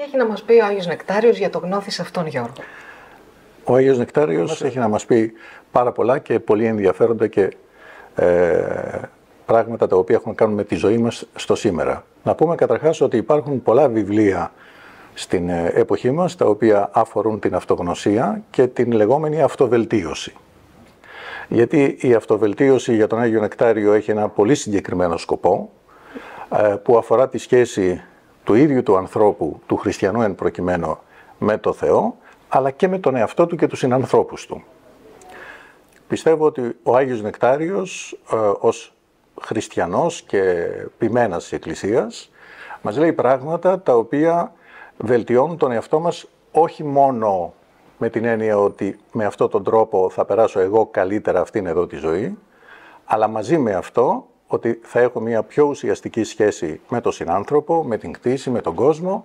Τι έχει να μας πει ο Άγιος Νεκτάριος για το γνώθι αυτόν Γιώργο. Ο Άγιος Νεκτάριος έχει να μας πει πάρα πολλά και πολύ ενδιαφέροντα και ε, πράγματα τα οποία έχουν να κάνουν με τη ζωή μας στο σήμερα. Να πούμε καταρχάς ότι υπάρχουν πολλά βιβλία στην ε, εποχή μας τα οποία αφορούν την αυτογνωσία και την λεγόμενη αυτοβελτίωση. Γιατί η αυτοβελτίωση για τον Άγιο Νεκτάριο έχει ένα πολύ συγκεκριμένο σκοπό ε, που αφορά τη σχέση του ίδιου του ανθρώπου, του χριστιανού εν προκειμένου, με το Θεό, αλλά και με τον εαυτό του και τους συνανθρώπους του. Πιστεύω ότι ο Άγιος Νεκτάριος ε, ως χριστιανός και ποιμένας της Εκκλησίας μας λέει πράγματα τα οποία βελτιώνουν τον εαυτό μας όχι μόνο με την έννοια ότι με αυτόν τον τρόπο θα περάσω εγώ καλύτερα αυτήν εδώ τη ζωή, αλλά μαζί με αυτό ότι θα έχω μια πιο ουσιαστική σχέση με τον συνάνθρωπο, με την κτήση, με τον κόσμο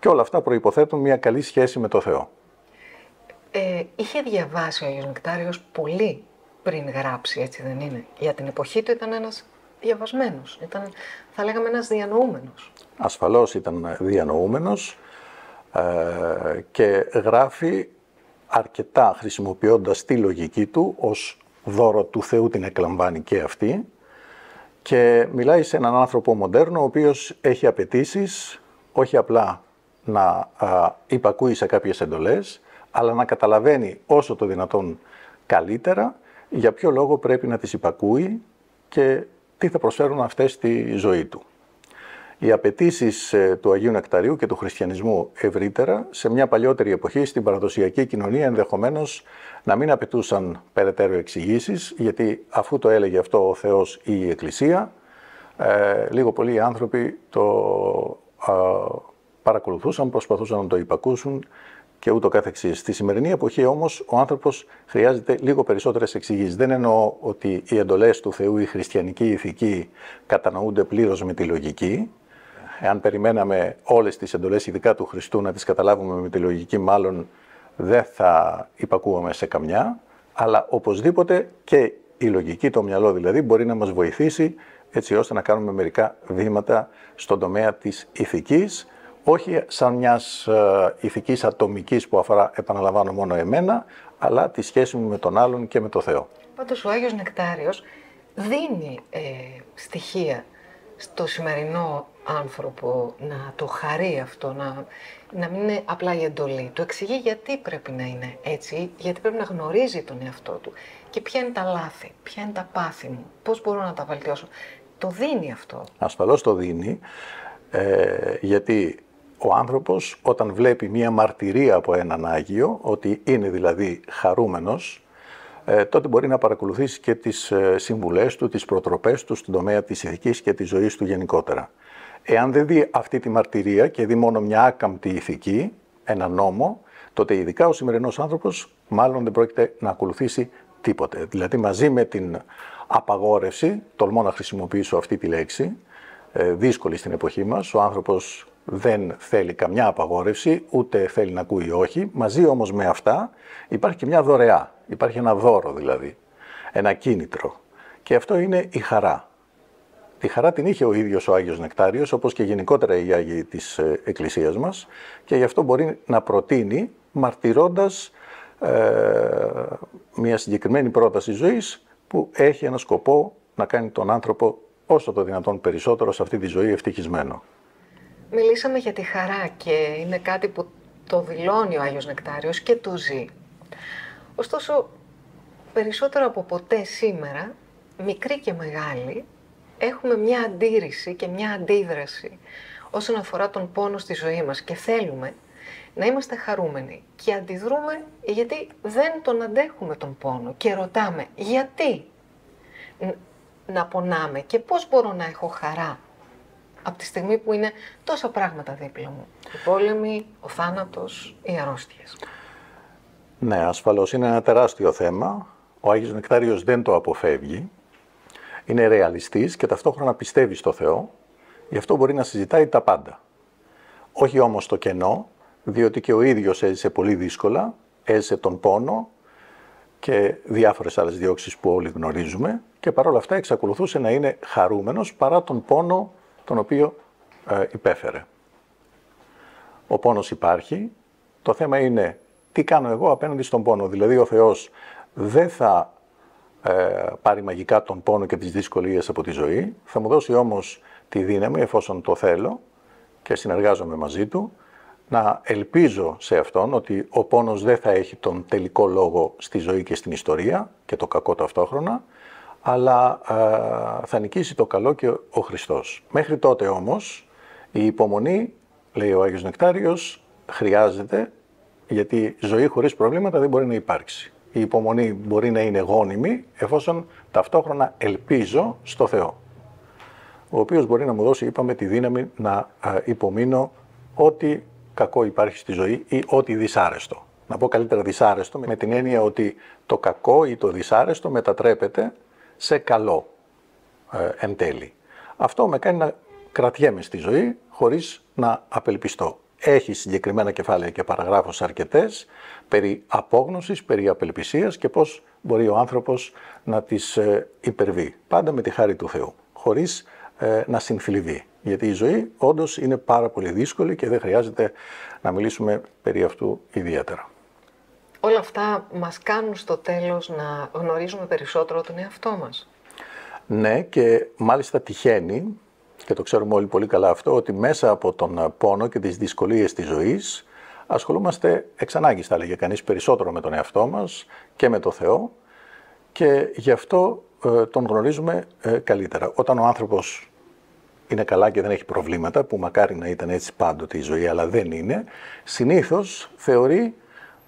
και όλα αυτά προϋποθέτουν μια καλή σχέση με τον Θεό. Ε, είχε διαβάσει ο Άγιος πολύ πριν γράψει, έτσι δεν είναι. Για την εποχή του ήταν ένας διαβασμένος, ήταν, θα λέγαμε ένας διανοούμενος. Ασφαλώς ήταν διανοούμενος ε, και γράφει αρκετά χρησιμοποιώντας τη λογική του ως δώρο του Θεού την εκλαμβάνει και αυτή και μιλάει σε έναν άνθρωπο μοντέρνο, ο οποίος έχει απαιτήσεις όχι απλά να υπακούει σε κάποιες εντολές, αλλά να καταλαβαίνει όσο το δυνατόν καλύτερα για ποιο λόγο πρέπει να τις υπακούει και τι θα προσφέρουν αυτές στη ζωή του. Οι απαιτήσεις ε, του Αγίου Νεκταρίου και του χριστιανισμού ευρύτερα σε μια παλιότερη εποχή στην παραδοσιακή κοινωνία ενδεχομένως να μην απαιτούσαν περαιτέρω εξηγήσεις, γιατί αφού το έλεγε αυτό ο Θεός ή η Εκκλησία, ε, λίγο πολύ οι άνθρωποι το παρακολουθούσαν, προσπαθούσαν να το υπακούσουν και ούτω καθεξής. Στη σημερινή εποχή όμως ο άνθρωπος χρειάζεται λίγο περισσότερες εξηγήσεις. Δεν εννοώ ότι οι εντολές του Θεού, η χριστιανική ηθική κατανοούνται πλήρως με τη λογική, εάν περιμέναμε όλες τις εντολές, ειδικά του Χριστού, να τις καταλάβουμε με τη λογική, μάλλον δεν θα υπακούγαμε σε καμιά, αλλά οπωσδήποτε και η λογική, το μυαλό δηλαδή, μπορεί να μας βοηθήσει έτσι ώστε να κάνουμε μερικά βήματα στον τομέα της ηθικής, όχι σαν μιας ε, ηθικής ατομικής που αφορά, επαναλαμβάνω, μόνο εμένα, αλλά τη σχέση μου με τον άλλον και με το Θεό. Πάντως ο Άγιος Νεκτάριος δίνει ε, στοιχεία στο σημερινό άνθρωπο να το χαρεί αυτό, να, να μην είναι απλά η εντολή. Το εξηγεί γιατί πρέπει να είναι έτσι, γιατί πρέπει να γνωρίζει τον εαυτό του και ποια είναι τα λάθη, ποια είναι τα πάθη μου, πώς μπορώ να τα βελτιώσω. Το δίνει αυτό. Ασφαλώς το δίνει, ε, γιατί ο άνθρωπος όταν βλέπει μία μαρτυρία από έναν Άγιο, ότι είναι δηλαδή χαρούμενος, ε, τότε μπορεί να παρακολουθήσει και τις ε, συμβουλές του, τις προτροπές του στην τομέα της ηθικής και της ζωής του γενικότερα. Εάν δεν δει αυτή τη μαρτυρία και δει μόνο μια άκαμπτη ηθική, ένα νόμο, τότε ειδικά ο σημερινός άνθρωπος μάλλον δεν πρόκειται να ακολουθήσει τίποτε. Δηλαδή μαζί με την απαγόρευση, τολμώ να χρησιμοποιήσω αυτή τη λέξη, ε, δύσκολη στην εποχή μας, ο άνθρωπος δεν θέλει καμιά απαγόρευση, ούτε θέλει να ακούει όχι. Μαζί όμως με αυτά υπάρχει και μια δωρεά, υπάρχει ένα δώρο δηλαδή, ένα κίνητρο. Και αυτό είναι η χαρά. Τη χαρά την είχε ο ίδιος ο Άγιος Νεκτάριος, όπως και γενικότερα οι Άγιοι της ε, Εκκλησίας μας και γι' αυτό μπορεί να προτείνει μαρτυρώντας ε, μια συγκεκριμένη πρόταση ζωής που έχει ένα σκοπό να κάνει τον άνθρωπο όσο το δυνατόν περισσότερο σε αυτή τη ζωή ευτυχισμένο. Μιλήσαμε για τη χαρά και είναι κάτι που το δηλώνει ο Άγιος Νεκτάριος και το ζει. Ωστόσο, περισσότερο από ποτέ σήμερα, μικροί και μεγάλοι, έχουμε μια αντίρρηση και μια αντίδραση όσον αφορά τον πόνο στη ζωή μας και θέλουμε να είμαστε χαρούμενοι και αντιδρούμε γιατί δεν τον αντέχουμε τον πόνο και ρωτάμε γιατί να πονάμε και πώς μπορώ να έχω χαρά από τη στιγμή που είναι τόσα πράγματα δίπλα μου. Οι πόλεμοι, ο θάνατος, οι αρρώστιες. Ναι, ασφαλώς είναι ένα τεράστιο θέμα. Ο Άγιος Νεκτάριος δεν το αποφεύγει. Είναι ρεαλιστής και ταυτόχρονα πιστεύει στο Θεό. Γι' αυτό μπορεί να συζητάει τα πάντα. Όχι όμως το κενό, διότι και ο ίδιος έζησε πολύ δύσκολα, έζησε τον πόνο και διάφορες άλλες διώξεις που όλοι γνωρίζουμε και παρόλα αυτά εξακολουθούσε να είναι χαρούμενος παρά τον πόνο τον οποίο ε, υπέφερε. Ο πόνος υπάρχει. Το θέμα είναι τι κάνω εγώ απέναντι στον πόνο. Δηλαδή ο Θεός δεν θα ε, πάρει μαγικά τον πόνο και τις δυσκολίες από τη ζωή. Θα μου δώσει όμως τη δύναμη εφόσον το θέλω και συνεργάζομαι μαζί του να ελπίζω σε αυτόν ότι ο πόνος δεν θα έχει τον τελικό λόγο στη ζωή και στην ιστορία και το κακό ταυτόχρονα αλλά ε, θα νικήσει το καλό και ο Χριστός. Μέχρι τότε όμως η υπομονή, λέει ο Άγιος Νεκτάριος, χρειάζεται γιατί ζωή χωρίς προβλήματα δεν μπορεί να υπάρξει. Η υπομονή μπορεί να είναι γόνιμη εφόσον ταυτόχρονα ελπίζω στο Θεό, ο οποίος μπορεί να μου δώσει, είπαμε, τη δύναμη να ε, υπομείνω ό,τι κακό υπάρχει στη ζωή ή ό,τι δυσάρεστο. Να πω καλύτερα δυσάρεστο με την έννοια ότι το κακό ή το δυσάρεστο μετατρέπεται σε καλό ε, εν τέλει. Αυτό με κάνει να κρατιέμαι στη ζωή χωρίς να απελπιστώ. Έχει συγκεκριμένα κεφάλαια και παραγράφους αρκετές περί απόγνωσης, περί απελπισίας και πώς μπορεί ο άνθρωπος να τις ε, υπερβεί. Πάντα με τη χάρη του Θεού, χωρίς ε, να συμφιλιβεί. Γιατί η ζωή όντως είναι πάρα πολύ δύσκολη και δεν χρειάζεται να μιλήσουμε περί αυτού ιδιαίτερα όλα αυτά μας κάνουν στο τέλος να γνωρίζουμε περισσότερο τον εαυτό μας. Ναι και μάλιστα τυχαίνει και το ξέρουμε όλοι πολύ καλά αυτό ότι μέσα από τον πόνο και τις δυσκολίες της ζωής ασχολούμαστε εξ ανάγκης θα κανείς περισσότερο με τον εαυτό μας και με το Θεό και γι' αυτό ε, τον γνωρίζουμε ε, καλύτερα. Όταν ο άνθρωπος είναι καλά και δεν έχει προβλήματα, που μακάρι να ήταν έτσι πάντοτε η ζωή, αλλά δεν είναι, συνήθως θεωρεί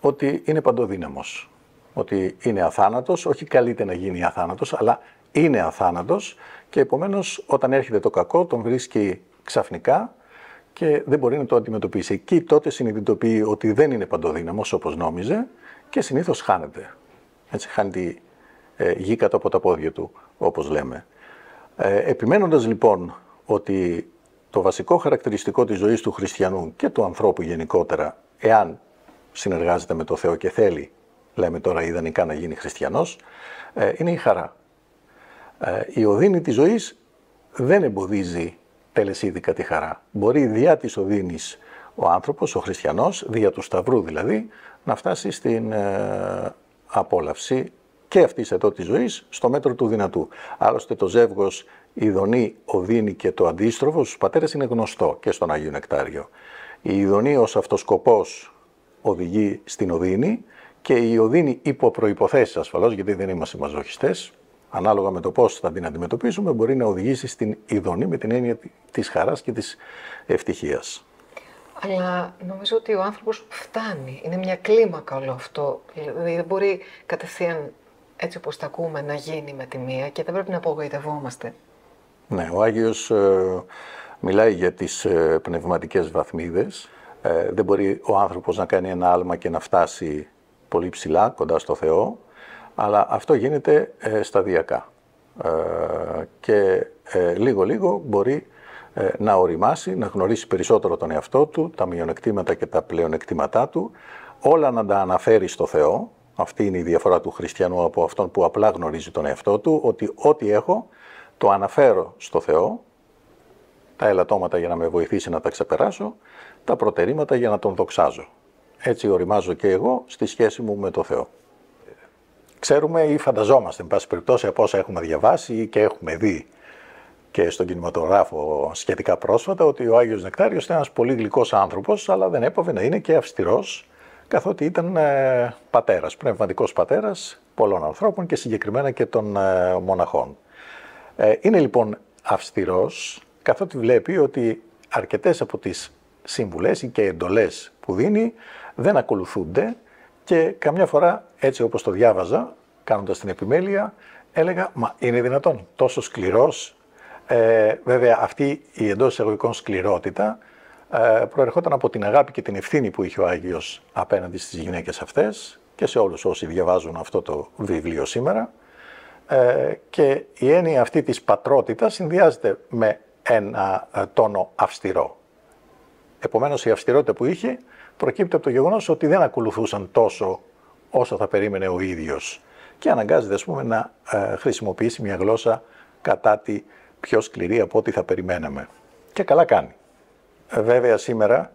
ότι είναι παντοδύναμος, ότι είναι αθάνατος, όχι καλείται να γίνει αθάνατος, αλλά είναι αθάνατος και επομένως όταν έρχεται το κακό τον βρίσκει ξαφνικά και δεν μπορεί να το αντιμετωπίσει. Εκεί τότε συνειδητοποιεί ότι δεν είναι παντοδύναμος όπως νόμιζε και συνήθως χάνεται. Έτσι χάνει τη ε, γη κάτω από τα πόδια του, όπως λέμε. Ε, επιμένοντας λοιπόν ότι το βασικό χαρακτηριστικό της ζωής του χριστιανού και του ανθρώπου γενικότερα, εάν συνεργάζεται με το Θεό και θέλει, λέμε τώρα ιδανικά να γίνει χριστιανός, ε, είναι η χαρά. Ε, η οδύνη της ζωής δεν εμποδίζει τελεσίδικα τη χαρά. Μπορεί διά της οδύνης ο άνθρωπος, ο χριστιανός, δια του σταυρού δηλαδή, να φτάσει στην ε, απόλαυση και αυτής εδώ της ζωής στο μέτρο του δυνατού. Άλλωστε το ζεύγος Ιδονή, Οδύνη και το αντίστροφο στους πατέρες είναι γνωστό και στον Άγιο Νεκτάριο. Η Ιδονή ως αυτοσκοπός οδηγεί στην οδύνη και η οδύνη υπό προποθέσει ασφαλώς, γιατί δεν είμαστε μαζοχιστές, ανάλογα με το πώς θα την αντιμετωπίσουμε, μπορεί να οδηγήσει στην ειδονή με την έννοια της χαράς και της ευτυχίας. Αλλά νομίζω ότι ο άνθρωπος φτάνει. Είναι μια κλίμακα όλο αυτό. Δηλαδή δεν μπορεί κατευθείαν έτσι όπως τα ακούμε να γίνει με τη μία και δεν πρέπει να απογοητευόμαστε. Ναι, ο Άγιος ε, μιλάει για τις ε, πνευματικές βαθμίδες ε, δεν μπορεί ο άνθρωπος να κάνει ένα άλμα και να φτάσει πολύ ψηλά, κοντά στο Θεό, αλλά αυτό γίνεται ε, σταδιακά. Ε, και λίγο-λίγο ε, μπορεί να οριμάσει, να γνωρίσει περισσότερο τον εαυτό του, τα μειονεκτήματα και τα πλεονεκτήματά του, όλα να τα αναφέρει στο Θεό. Αυτή είναι η διαφορά του χριστιανού από αυτόν που απλά γνωρίζει τον εαυτό του, ότι ό,τι έχω το αναφέρω στο Θεό, τα ελαττώματα για να με βοηθήσει να τα ξεπεράσω τα προτερήματα για να τον δοξάζω. Έτσι οριμάζω και εγώ στη σχέση μου με το Θεό. Ξέρουμε ή φανταζόμαστε, εν πάση περιπτώσει, από όσα έχουμε διαβάσει και έχουμε δει και στον κινηματογράφο σχετικά πρόσφατα, ότι ο Άγιος Νεκτάριος ήταν ένας πολύ γλυκός άνθρωπος, αλλά δεν έπαβε να είναι και αυστηρός, καθότι ήταν ε, πατέρας, πνευματικός πατέρας πολλών ανθρώπων και συγκεκριμένα και των ε, μοναχών. Ε, είναι λοιπόν αυστηρός, καθότι βλέπει ότι αρκετές από τις συμβουλές ή και εντολές που δίνει δεν ακολουθούνται και καμιά φορά έτσι όπως το διάβαζα, κάνοντας την επιμέλεια, έλεγα «Μα είναι δυνατόν, τόσο σκληρός». Ε, βέβαια αυτή η εντός εισαγωγικών σκληρότητα ε, προερχόταν από την επιμελεια ελεγα μα ειναι δυνατον τοσο σκληρος βεβαια αυτη η εντος εισαγωγικων σκληροτητα προερχοταν απο την αγαπη και την ευθύνη που είχε ο Άγιος απέναντι στις γυναίκες αυτές και σε όλους όσοι διαβάζουν αυτό το βιβλίο σήμερα. Ε, και η έννοια αυτή της πατρότητας συνδυάζεται με ένα τόνο αυστηρό. Επομένως, η αυστηρότητα που είχε προκύπτει από το γεγονός ότι δεν ακολουθούσαν τόσο όσο θα περίμενε ο ίδιος. Και αναγκάζεται, ας πούμε, να ε, χρησιμοποιήσει μια γλώσσα κατά τη πιο σκληρή από ό,τι θα περιμέναμε. Και καλά κάνει. Ε, βέβαια, σήμερα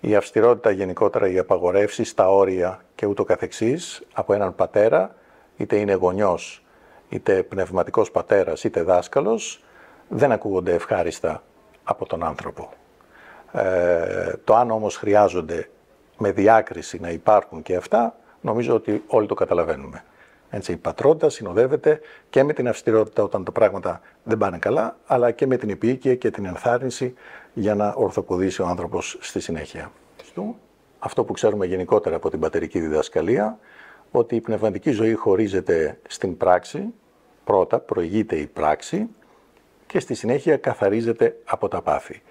η αυστηρότητα γενικότερα, οι απαγορεύσεις, τα όρια και ούτω καθεξής από έναν πατέρα, είτε είναι γονιός, είτε πνευματικός πατέρας, είτε δάσκαλος, δεν ακούγονται ευχάριστα από τον άνθρωπο. Ε, το αν όμως χρειάζονται με διάκριση να υπάρχουν και αυτά, νομίζω ότι όλοι το καταλαβαίνουμε. Έτσι, η πατρότητα συνοδεύεται και με την αυστηρότητα όταν τα πράγματα δεν πάνε καλά, αλλά και με την επίοικια και την ενθάρρυνση για να ορθοποδήσει ο άνθρωπος στη συνέχεια. Αυτό που ξέρουμε γενικότερα από την πατερική διδασκαλία, ότι η πνευματική ζωή χωρίζεται στην πράξη, πρώτα προηγείται η πράξη και στη συνέχεια καθαρίζεται από τα πάθη.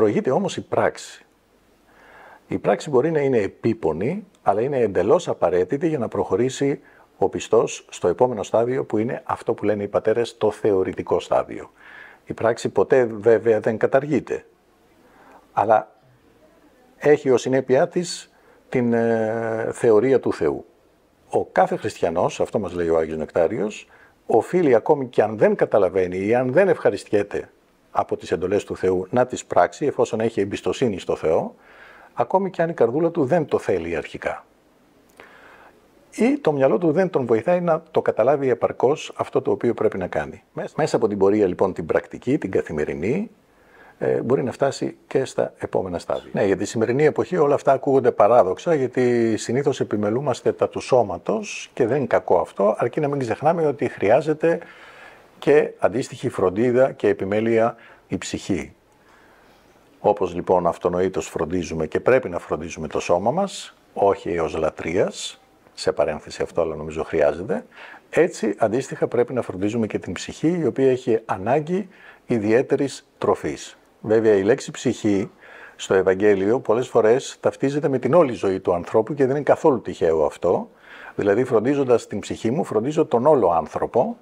Προηγείται όμως η πράξη. Η πράξη μπορεί να είναι επίπονη, αλλά είναι εντελώς απαραίτητη για να προχωρήσει ο πιστός στο επόμενο στάδιο που είναι αυτό που λένε οι πατέρες το θεωρητικό στάδιο. Η πράξη ποτέ βέβαια δεν καταργείται, αλλά έχει ως συνέπειά της την ε, θεωρία του Θεού. Ο κάθε χριστιανός, αυτό μας λέει ο Άγιος Νεκτάριος, οφείλει ακόμη και αν δεν καταλαβαίνει ή αν δεν ευχαριστιέται από τις εντολές του Θεού να τις πράξει εφόσον έχει εμπιστοσύνη στο Θεό, ακόμη και αν η καρδούλα του δεν το θέλει αρχικά. Ή το μυαλό του δεν τον βοηθάει να το καταλάβει επαρκώς αυτό το οποίο πρέπει να κάνει. Μέσα από την πορεία λοιπόν την πρακτική, την καθημερινή, ε, μπορεί να φτάσει και στα επόμενα στάδια. Ναι, για τη σημερινή εποχή όλα αυτά ακούγονται παράδοξα, γιατί συνήθως επιμελούμαστε τα του σώματος και δεν είναι κακό αυτό, αρκεί να μην ξεχνάμε ότι χρειάζεται και αντίστοιχη φροντίδα και επιμέλεια η ψυχή. Όπως λοιπόν αυτονοήτως φροντίζουμε και πρέπει να φροντίζουμε το σώμα μας, όχι έως λατρείας, σε παρένθεση αυτό αλλά νομίζω χρειάζεται, έτσι αντίστοιχα πρέπει να φροντίζουμε και την ψυχή η οποία έχει ανάγκη ιδιαίτερης τροφής. Βέβαια η λέξη ψυχή στο Ευαγγέλιο πολλές φορές ταυτίζεται με την όλη ζωή του ανθρώπου και δεν είναι καθόλου τυχαίο αυτό. Δηλαδή φροντίζοντας την ψυχή μου φροντίζω τον όλο άνθρωπο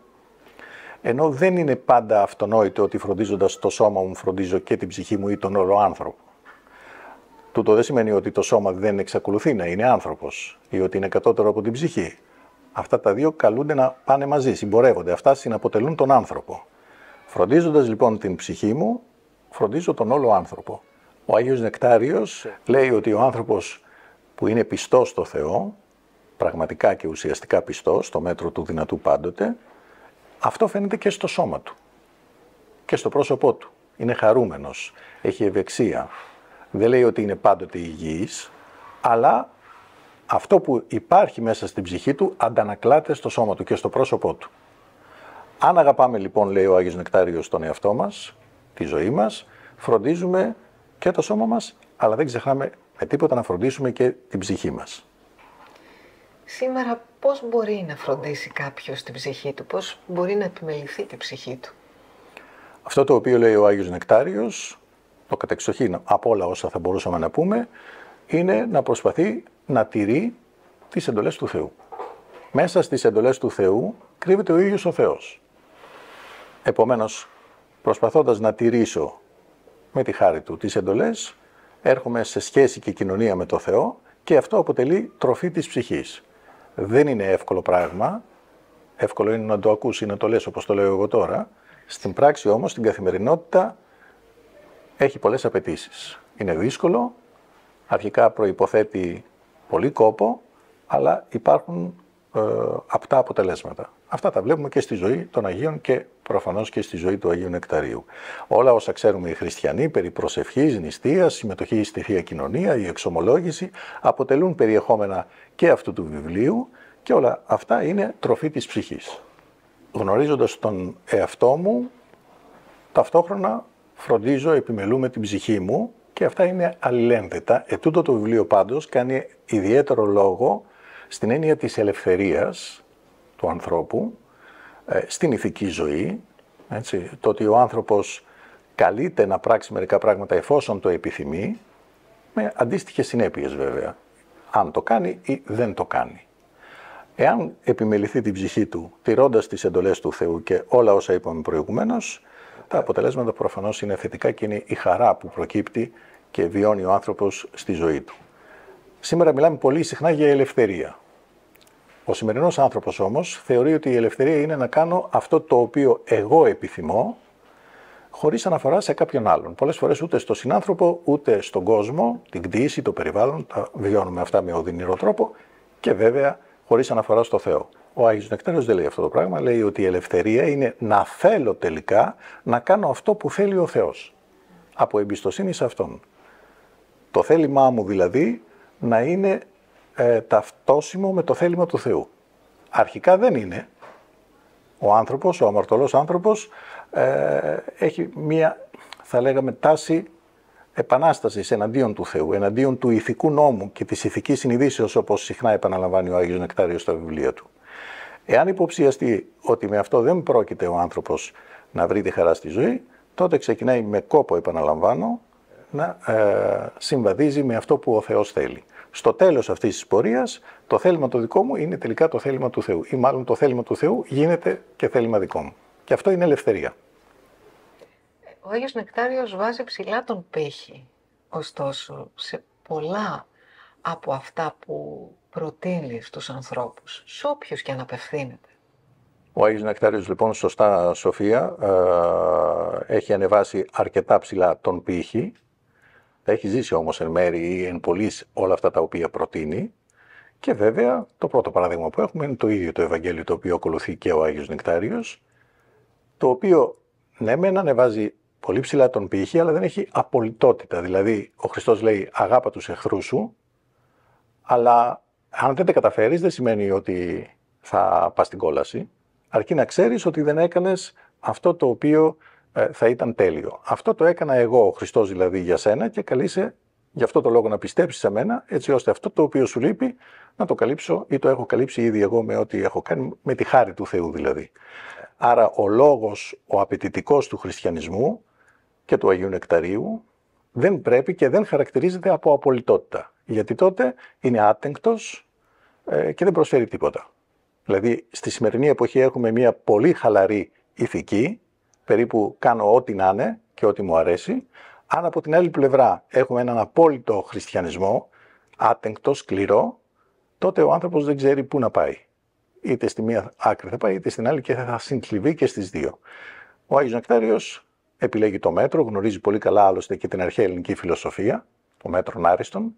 ενώ δεν είναι πάντα αυτονόητο ότι φροντίζοντας το σώμα μου, φροντίζω και την ψυχή μου ή τον όλο άνθρωπο. Τούτο δεν σημαίνει ότι το σώμα δεν εξακολουθεί να είναι άνθρωπος ή ότι είναι κατώτερο από την ψυχή. Αυτά τα δύο καλούνται να πάνε μαζί, συμπορεύονται. Αυτά συναποτελούν τον άνθρωπο. Φροντίζοντας λοιπόν την ψυχή μου, φροντίζω τον όλο άνθρωπο. Ο Άγιος Νεκτάριος λέει ότι ο άνθρωπος που είναι πιστός στο Θεό, πραγματικά και ουσιαστικά πιστός στο μέτρο του δυνατού πάντοτε, αυτό φαίνεται και στο σώμα του και στο πρόσωπό του. Είναι χαρούμενος, έχει ευεξία. Δεν λέει ότι είναι πάντοτε υγιής, αλλά αυτό που υπάρχει μέσα στην ψυχή του αντανακλάται στο σώμα του και στο πρόσωπό του. Αν αγαπάμε λοιπόν, λέει ο Άγιος Νεκτάριος, τον εαυτό μας, τη ζωή μας, φροντίζουμε και το σώμα μας, αλλά δεν ξεχνάμε με τίποτα να φροντίσουμε και την ψυχή μας. Σήμερα πώς μπορεί να φροντίσει κάποιος την ψυχή του, πώς μπορεί να επιμεληθεί την ψυχή του. Αυτό το οποίο λέει ο Άγιος Νεκτάριος, το κατεξοχήν από όλα όσα θα μπορούσαμε να πούμε, είναι να προσπαθεί να τηρεί τις εντολές του Θεού. Μέσα στις εντολές του Θεού κρύβεται ο ίδιος ο Θεός. Επομένως, προσπαθώντας να τηρήσω με τη χάρη Του τις εντολές, έρχομαι σε σχέση και κοινωνία με το Θεό και αυτό αποτελεί τροφή της ψυχής. Δεν είναι εύκολο πράγμα. Εύκολο είναι να το ακούσεις, να το λες όπως το λέω εγώ τώρα. Στην πράξη όμως, στην καθημερινότητα, έχει πολλές απαιτήσεις. Είναι δύσκολο, αρχικά προϋποθέτει πολύ κόπο, αλλά υπάρχουν ε, απτά αποτελέσματα. Αυτά τα βλέπουμε και στη ζωή των Αγίων και προφανώς και στη ζωή του Αγίου Νεκταρίου. Όλα όσα ξέρουμε οι χριστιανοί περί προσευχής, νηστείας, συμμετοχή στη θεία κοινωνία, η εξομολόγηση αποτελούν περιεχόμενα και αυτού του βιβλίου και όλα αυτά είναι τροφή της ψυχής. Γνωρίζοντας τον εαυτό μου, ταυτόχρονα φροντίζω, επιμελούμε την ψυχή μου και αυτά είναι αλληλένδετα. Ετούτο το βιβλίο πάντως κάνει ιδιαίτερο λόγο στην έννοια της ελευθερίας του ανθρώπου, ε, στην ηθική ζωή, έτσι, το ότι ο άνθρωπος καλείται να πράξει μερικά πράγματα εφόσον το επιθυμεί, με αντίστοιχες συνέπειες βέβαια, αν το κάνει ή δεν το κάνει. Εάν επιμεληθεί την ψυχή του, τηρώντας τις εντολές του Θεού και όλα όσα είπαμε προηγουμένως, τα αποτελέσματα προφανώς είναι θετικά και είναι η χαρά που προκύπτει και βιώνει ο άνθρωπος στη ζωή του. Σήμερα μιλάμε πολύ συχνά για ελευθερία. Ο σημερινός άνθρωπος όμως θεωρεί ότι η ελευθερία είναι να κάνω αυτό το οποίο εγώ επιθυμώ, χωρίς αναφορά σε κάποιον άλλον. Πολλές φορές ούτε στον συνάνθρωπο, ούτε στον κόσμο, την κτήση, το περιβάλλον, τα βιώνουμε αυτά με οδυνηρό τρόπο και βέβαια χωρίς αναφορά στο Θεό. Ο Άγιος Νεκτάριος δεν λέει αυτό το πράγμα, λέει ότι η ελευθερία είναι να θέλω τελικά να κάνω αυτό που θέλει ο Θεός. Από εμπιστοσύνη σε Αυτόν. Το θέλημά μου δηλαδή να είναι ε, ταυτόσιμο με το θέλημα του Θεού. Αρχικά δεν είναι. Ο άνθρωπος, ο αμαρτωλός άνθρωπος, ε, έχει μία, θα λέγαμε, τάση επανάστασης εναντίον του Θεού, εναντίον του ηθικού νόμου και της ηθικής συνειδήσεως, όπως συχνά επαναλαμβάνει ο Άγιος Νεκτάριος στα βιβλία του. Εάν υποψιαστεί ότι με αυτό δεν πρόκειται ο άνθρωπος να βρει τη χαρά στη ζωή, τότε ξεκινάει με κόπο, επαναλαμβάνω, να ε, συμβαδίζει με αυτό που ο Θεός θέλει. Στο τέλος αυτής της πορείας το θέλημα το δικό μου είναι τελικά το θέλημα του Θεού ή μάλλον το θέλημα του Θεού γίνεται και θέλημα δικό μου. Και αυτό είναι ελευθερία. Ο Άγιος Νεκτάριος βάζει ψηλά τον πύχη, ωστόσο, σε πολλά από αυτά που προτείνει στους ανθρώπους, σε όποιους και αν απευθύνεται. Ο Άγιος Νεκτάριος λοιπόν σωστά Σοφία ε, έχει ανεβάσει αρκετά ψηλά τον πύχη έχει ζήσει όμως εν μέρη ή εν πωλή όλα αυτά τα οποία προτείνει. Και βέβαια το πρώτο παράδειγμα που έχουμε είναι το ίδιο το Ευαγγέλιο το οποίο ακολουθεί και ο Άγιος Νεκτάριος, το οποίο ναι μεν ανεβάζει πολύ ψηλά τον πύχη, αλλά δεν έχει απολυτότητα. Δηλαδή ο Χριστός λέει αγάπα τους εχθρούς σου, αλλά αν δεν τα καταφέρεις δεν σημαίνει ότι θα πας στην κόλαση, αρκεί να ξέρεις ότι δεν έκανες αυτό το οποίο ε, θα ήταν τέλειο. Αυτό το έκανα εγώ, ο Χριστός δηλαδή, για σένα και καλείσαι γι' αυτό το λόγο να πιστέψεις σε μένα, έτσι ώστε αυτό το οποίο σου λείπει να το καλύψω ή το έχω καλύψει ήδη εγώ με ό,τι έχω κάνει, με τη χάρη του Θεού δηλαδή. Άρα ο λόγος, ο απαιτητικός του χριστιανισμού και του Αγίου Νεκταρίου δεν πρέπει και δεν χαρακτηρίζεται από απολυτότητα. Γιατί τότε είναι άτεγκτος ε, και δεν προσφέρει τίποτα. Δηλαδή στη σημερινή εποχή έχουμε μια πολύ χαλαρή ηθική, περίπου κάνω ό,τι να είναι και ό,τι μου αρέσει. Αν από την άλλη πλευρά έχουμε έναν απόλυτο χριστιανισμό, άτεγκτο, σκληρό, τότε ο άνθρωπος δεν ξέρει πού να πάει. Είτε στη μία άκρη θα πάει, είτε στην άλλη και θα συγκλειβεί και στις δύο. Ο Άγιος Νεκτάριος επιλέγει το μέτρο, γνωρίζει πολύ καλά άλλωστε και την αρχαία ελληνική φιλοσοφία, το μέτρο άριστον,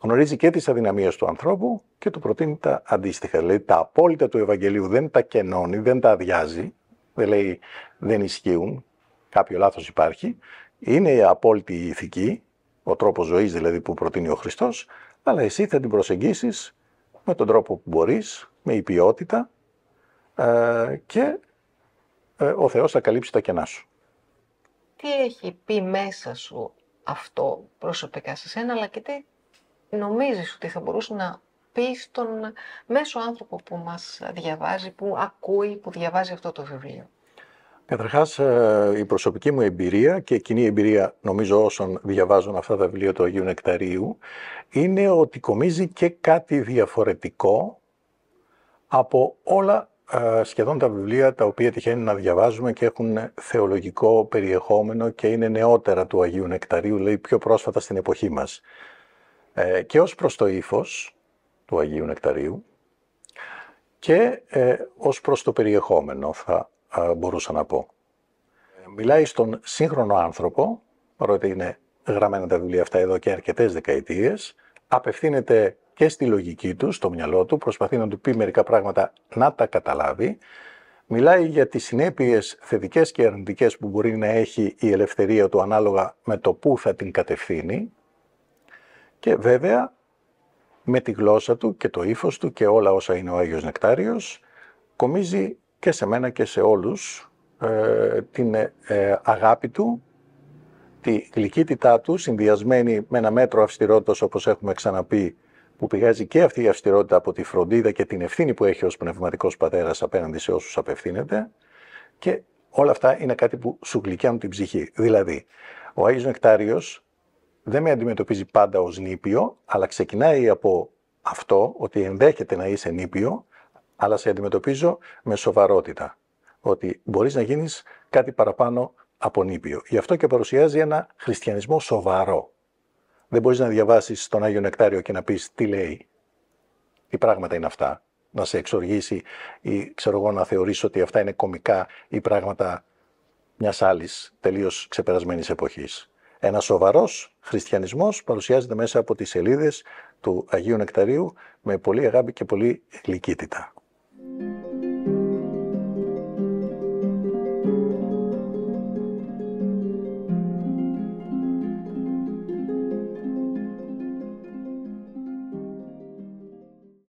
γνωρίζει και τις αδυναμίες του ανθρώπου και του προτείνει τα αντίστοιχα. Δηλαδή τα απόλυτα του Ευαγγελίου δεν τα κενώνει, δεν τα αδειάζει, δεν λέει δεν ισχύουν, κάποιο λάθος υπάρχει, είναι η απόλυτη ηθική, ο τρόπος ζωής δηλαδή που προτείνει ο Χριστός, αλλά εσύ θα την προσεγγίσεις με τον τρόπο που μπορείς, με η ποιότητα ε, και ε, ο Θεός θα καλύψει τα κενά σου. Τι έχει πει μέσα σου αυτό προσωπικά σε σένα, αλλά και τι νομίζεις ότι θα μπορούσε να πεις στον μέσο άνθρωπο που μας διαβάζει, που ακούει, που διαβάζει αυτό το βιβλίο. Καταρχάς, ε, η προσωπική μου εμπειρία και η κοινή εμπειρία, νομίζω, όσων διαβάζουν αυτά τα βιβλία του Αγίου Νεκταρίου, είναι ότι κομίζει και κάτι διαφορετικό από όλα ε, σχεδόν τα βιβλία τα οποία τυχαίνει να διαβάζουμε και έχουν θεολογικό περιεχόμενο και είναι νεότερα του Αγίου Νεκταρίου, δηλαδή πιο πρόσφατα στην εποχή μας. Ε, και ως προς το ύφος, του Αγίου Νεκταρίου και ε, ως προς το περιεχόμενο θα ε, μπορούσα να πω. Ε, μιλάει στον σύγχρονο άνθρωπο, παρότι είναι γραμμένα τα βιβλία αυτά εδώ και αρκετές δεκαετίες, απευθύνεται και στη λογική του, στο μυαλό του, προσπαθεί να του πει μερικά πράγματα να τα καταλάβει, Μιλάει για τις συνέπειες θετικές και αρνητικές που μπορεί να έχει η ελευθερία του ανάλογα με το πού θα την κατευθύνει και βέβαια με τη γλώσσα του και το ύφος του και όλα όσα είναι ο Άγιος Νεκτάριος, κομίζει και σε μένα και σε όλους ε, την ε, ε, αγάπη του, τη γλυκύτητά του, συνδυασμένη με ένα μέτρο αυστηρότητας όπως έχουμε ξαναπεί, που πηγάζει και αυτή η αυστηρότητα από τη φροντίδα και την ευθύνη που έχει ως πνευματικός πατέρας απέναντι σε όσους απευθύνεται και όλα αυτά είναι κάτι που σου γλυκιάνουν την ψυχή. Δηλαδή, ο Άγιος Νεκτάριος δεν με αντιμετωπίζει πάντα ως νήπιο, αλλά ξεκινάει από αυτό ότι ενδέχεται να είσαι νήπιο, αλλά σε αντιμετωπίζω με σοβαρότητα. Ότι μπορείς να γίνεις κάτι παραπάνω από νήπιο. Γι' αυτό και παρουσιάζει ένα χριστιανισμό σοβαρό. Δεν μπορείς να διαβάσεις τον Άγιο Νεκτάριο και να πεις τι λέει, τι πράγματα είναι αυτά, να σε εξοργήσει ή ξέρω εγώ να θεωρήσει ότι αυτά είναι κομικά ή πράγματα μιας άλλης τελείως ξεπερασμένης εποχής. Ένας σοβαρός χριστιανισμός παρουσιάζεται μέσα από τις σελίδες του Αγίου Νεκταρίου με πολύ αγάπη και πολύ γλυκύτητα.